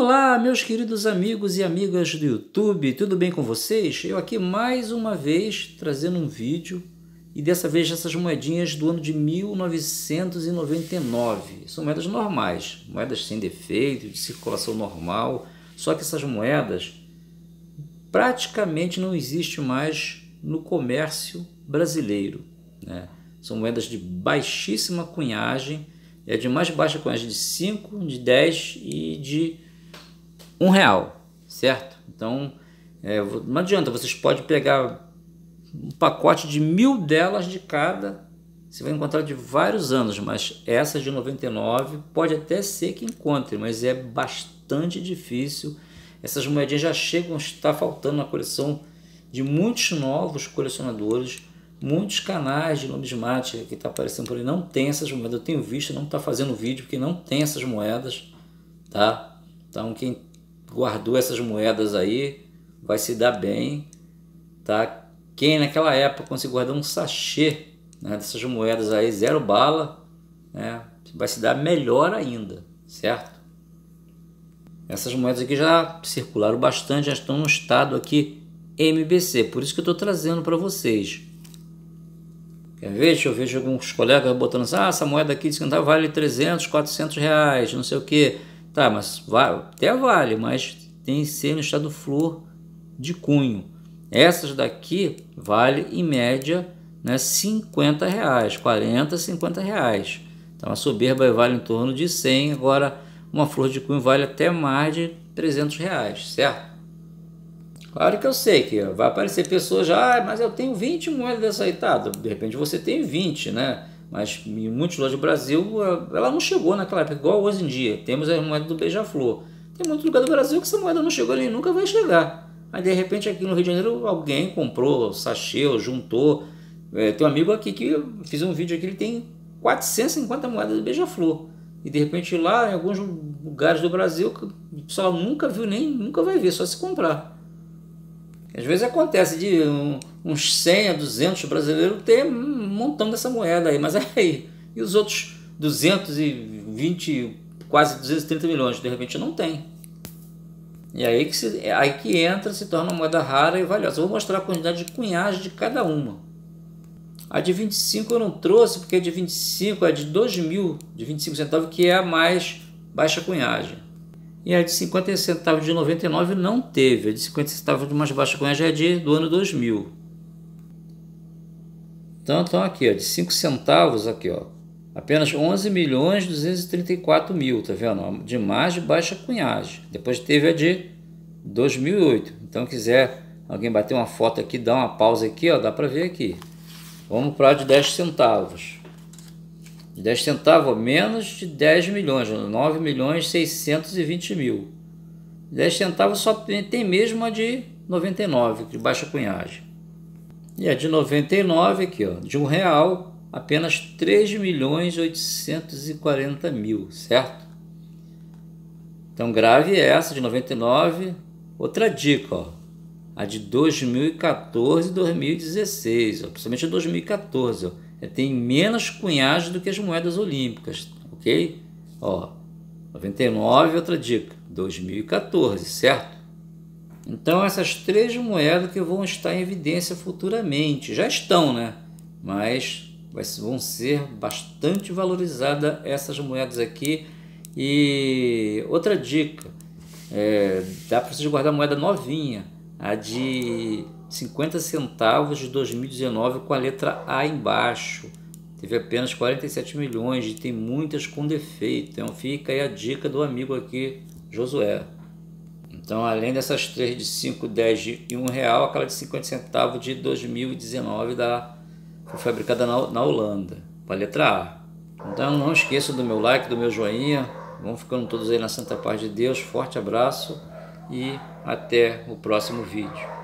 Olá, meus queridos amigos e amigas do YouTube, tudo bem com vocês? Eu aqui mais uma vez trazendo um vídeo e dessa vez essas moedinhas do ano de 1999. São moedas normais, moedas sem defeito, de circulação normal, só que essas moedas praticamente não existem mais no comércio brasileiro. Né? São moedas de baixíssima cunhagem, é de mais baixa cunhagem de 5, de 10 e de um real, certo? Então é, não adianta, vocês podem pegar um pacote de mil delas de cada, você vai encontrar de vários anos, mas essa de 99 pode até ser que encontre, mas é bastante difícil. Essas moedinhas já chegam a estar faltando na coleção de muitos novos colecionadores, muitos canais de numismática que está aparecendo por aí não tem essas moedas. Eu tenho visto, não está fazendo vídeo porque não tem essas moedas, tá? Então quem guardou essas moedas aí, vai se dar bem, tá? Quem naquela época conseguiu guardar um sachê né, dessas moedas aí, zero bala, né, vai se dar melhor ainda, certo? Essas moedas aqui já circularam bastante, já estão no estado aqui MBC, por isso que eu estou trazendo para vocês. Quer ver? Deixa eu vejo alguns colegas botando assim, ah, essa moeda aqui tá, vale 300, 400 reais, não sei o que Tá, mas até vale, mas tem que ser no estado flor de cunho. Essas daqui vale em média né, 50 reais, 40, 50 reais. Então tá, a soberba vale em torno de 100, agora uma flor de cunho vale até mais de 300 reais, certo? Claro que eu sei que vai aparecer pessoas já, ah, mas eu tenho 20 moedas dessa aí, tá? De repente você tem 20, né? mas em muitos lugares do Brasil ela não chegou naquela época, igual hoje em dia. Temos a moeda do beija-flor. Tem muito lugar do Brasil que essa moeda não chegou nem nunca vai chegar. Aí de repente aqui no Rio de Janeiro alguém comprou, sacheu, juntou. É, tem um amigo aqui que fiz um vídeo aqui, ele tem 450 moedas do beija-flor. E de repente lá em alguns lugares do Brasil, o pessoal nunca viu nem nunca vai ver, só se comprar. Às vezes acontece de uns 100 a 200 brasileiros ter um montão dessa moeda aí, mas é aí. E os outros 220, quase 230 milhões, de repente não tem. E aí que, se, é aí que entra, se torna uma moeda rara e valiosa. Eu vou mostrar a quantidade de cunhagem de cada uma. A de 25 eu não trouxe, porque a de 25 é de 2 mil, de 25 centavos, que é a mais baixa cunhagem. E a de 50 centavos de 99 não teve. A de 50 centavos de mais baixa cunha já é de, do ano 2000. Então, então aqui, ó, de 5 centavos, aqui, ó, apenas 11 milhões 234 mil, tá vendo? De mais baixa cunhagem. Depois teve a de 2008. Então, quiser alguém bater uma foto aqui, dá uma pausa aqui, ó, dá para ver aqui. Vamos para a de 10 centavos de 10 centavos, menos de 10 milhões, 9 milhões 620 mil. 10 centavos só tem mesmo a de 99, de baixa cunhagem. E a de 99 aqui, ó, de um real, apenas 3 milhões 840 mil, certo? Então grave é essa de 99. Outra dica, ó, a de 2014 e 2016, ó, principalmente 2014, ó tem menos cunhagem do que as moedas olímpicas, ok? Ó, 99, outra dica, 2014, certo? Então essas três moedas que vão estar em evidência futuramente, já estão, né? Mas vão ser bastante valorizadas essas moedas aqui. E outra dica, é, dá para vocês guardar moeda novinha, a de 50 centavos de 2019 com a letra A embaixo. Teve apenas 47 milhões e tem muitas com defeito. Então fica aí a dica do amigo aqui, Josué. Então, além dessas três de 5, 10 e 1 real, aquela de 50 centavos de 2019 da, foi fabricada na, na Holanda, para a letra A. Então, não esqueça do meu like, do meu joinha. Vamos ficando todos aí na santa paz de Deus. Forte abraço e até o próximo vídeo.